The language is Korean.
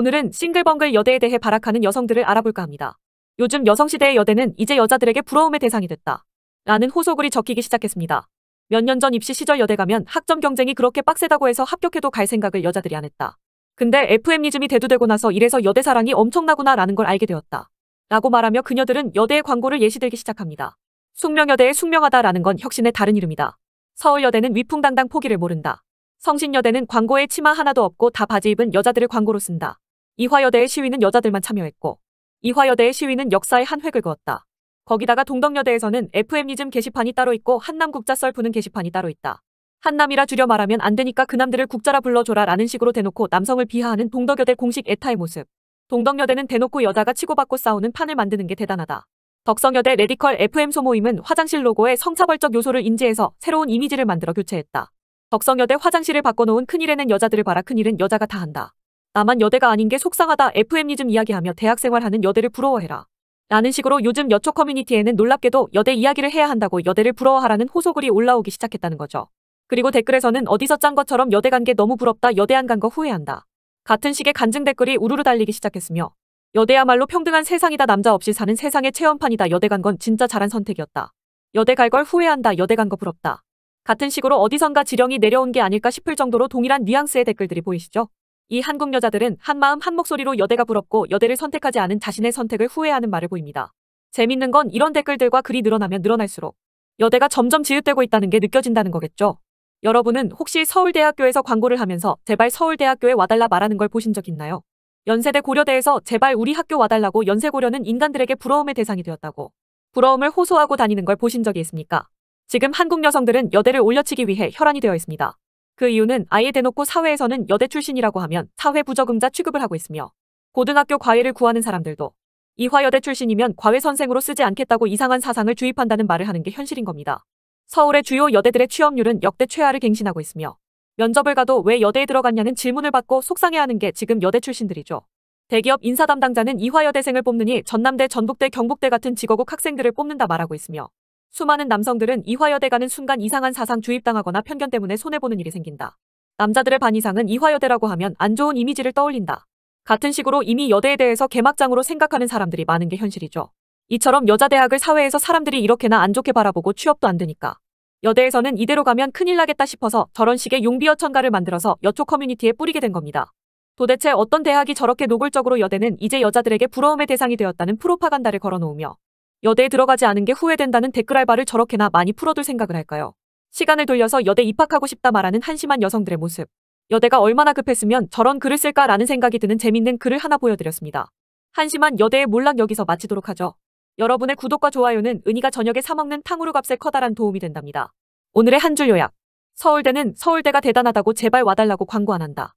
오늘은 싱글벙글 여대에 대해 발악하는 여성들을 알아볼까 합니다. 요즘 여성시대의 여대는 이제 여자들에게 부러움의 대상이 됐다. 라는 호소글이 적히기 시작했습니다. 몇 년 전 입시 시절 여대 가면 학점 경쟁이 그렇게 빡세다고 해서 합격해도 갈 생각을 여자들이 안 했다. 근데 FM리즘이 대두되고 나서 이래서 여대 사랑이 엄청나구나 라는 걸 알게 되었다. 라고 말하며 그녀들은 여대의 광고를 예시들기 시작합니다. 숙명여대의 숙명하다라는 건 혁신의 다른 이름이다. 서울여대는 위풍당당 포기를 모른다. 성신여대는 광고에 치마 하나도 없고 다 바지 입은 여자들을 광고로 쓴다. 이화여대의 시위는 여자들만 참여했고 이화여대의 시위는 역사의 한 획을 그었다. 거기다가 동덕여대에서는 f m 리즘 게시판이 따로 있고 한남 국자 썰 푸는 게시판이 따로 있다. 한남이라 줄여 말하면 안 되니까 그남들을 국자라 불러줘라 라는 식으로 대놓고 남성을 비하하는 동덕여대 공식 애타의 모습. 동덕여대는 대놓고 여자가 치고받고 싸우는 판을 만드는 게 대단하다. 덕성여대 레디컬 FM 소모임은 화장실 로고에 성차벌적 요소를 인지해서 새로운 이미지를 만들어 교체했다. 덕성여대 화장실을 바꿔놓은 큰일에는 여자들을 봐라 큰일은 여자가 다 한다. 나만 여대가 아닌 게 속상하다 FM이즘 이야기하며 대학생활 하는 여대를 부러워해라. 라는 식으로 요즘 여초 커뮤니티에는 놀랍게도 여대 이야기를 해야 한다고 여대를 부러워하라는 호소글이 올라오기 시작했다는 거죠. 그리고 댓글에서는 어디서 짠 것처럼 여대 간 게 너무 부럽다 여대 안 간 거 후회한다. 같은 식의 간증 댓글이 우르르 달리기 시작했으며 여대야말로 평등한 세상이다 남자 없이 사는 세상의 체험판이다 여대 간 건 진짜 잘한 선택이었다. 여대 갈 걸 후회한다 여대 간 거 부럽다. 같은 식으로 어디선가 지령이 내려온 게 아닐까 싶을 정도로 동일한 뉘앙스의 댓글들이 보이시죠? 이 한국 여자들은 한마음 한목소리로 여대가 부럽고 여대를 선택하지 않은 자신의 선택을 후회하는 말을 보입니다. 재밌는 건 이런 댓글들과 글이 늘어나면 늘어날수록 여대가 점점 지읒되고 있다는 게 느껴진다는 거겠죠. 여러분은 혹시 서울대학교에서 광고를 하면서 제발 서울대학교에 와달라 말하는 걸 보신 적 있나요? 연세대 고려대에서 제발 우리 학교 와달라고 연세고려는 인간들에게 부러움의 대상이 되었다고 부러움을 호소하고 다니는 걸 보신 적이 있습니까? 지금 한국 여성들은 여대를 올려치기 위해 혈안이 되어 있습니다. 그 이유는 아예 대놓고 사회에서는 여대 출신이라고 하면 사회 부적응자 취급을 하고 있으며 고등학교 과외를 구하는 사람들도 이화여대 출신이면 과외 선생으로 쓰지 않겠다고 이상한 사상을 주입한다는 말을 하는 게 현실인 겁니다. 서울의 주요 여대들의 취업률은 역대 최하를 갱신하고 있으며 면접을 가도 왜 여대에 들어갔냐는 질문을 받고 속상해하는 게 지금 여대 출신들이죠. 대기업 인사 담당자는 이화여대생을 뽑느니 전남대, 전북대, 경북대 같은 직어국 학생들을 뽑는다 말하고 있으며 수많은 남성들은 이화여대 가는 순간 이상한 사상 주입당하거나 편견 때문에 손해보는 일이 생긴다. 남자들의 반 이상은 이화여대라고 하면 안 좋은 이미지를 떠올린다. 같은 식으로 이미 여대에 대해서 개막장으로 생각하는 사람들이 많은 게 현실이죠. 이처럼 여자대학을 사회에서 사람들이 이렇게나 안 좋게 바라보고 취업도 안 되니까. 여대에서는 이대로 가면 큰일 나겠다 싶어서 저런 식의 용비어천가를 만들어서 여초 커뮤니티에 뿌리게 된 겁니다. 도대체 어떤 대학이 저렇게 노골적으로 여대는 이제 여자들에게 부러움의 대상이 되었다는 프로파간다를 걸어놓으며 여대에 들어가지 않은 게 후회된다는 댓글 알바를 저렇게나 많이 풀어둘 생각을 할까요? 시간을 돌려서 여대 입학하고 싶다 말하는 한심한 여성들의 모습. 여대가 얼마나 급했으면 저런 글을 쓸까라는 생각이 드는 재밌는 글을 하나 보여드렸습니다. 한심한 여대의 몰락 여기서 마치도록 하죠. 여러분의 구독과 좋아요는 은희가 저녁에 사먹는 탕후루 값에 커다란 도움이 된답니다. 오늘의 한 줄 요약. 서울대는 서울대가 대단하다고 제발 와달라고 광고 안 한다.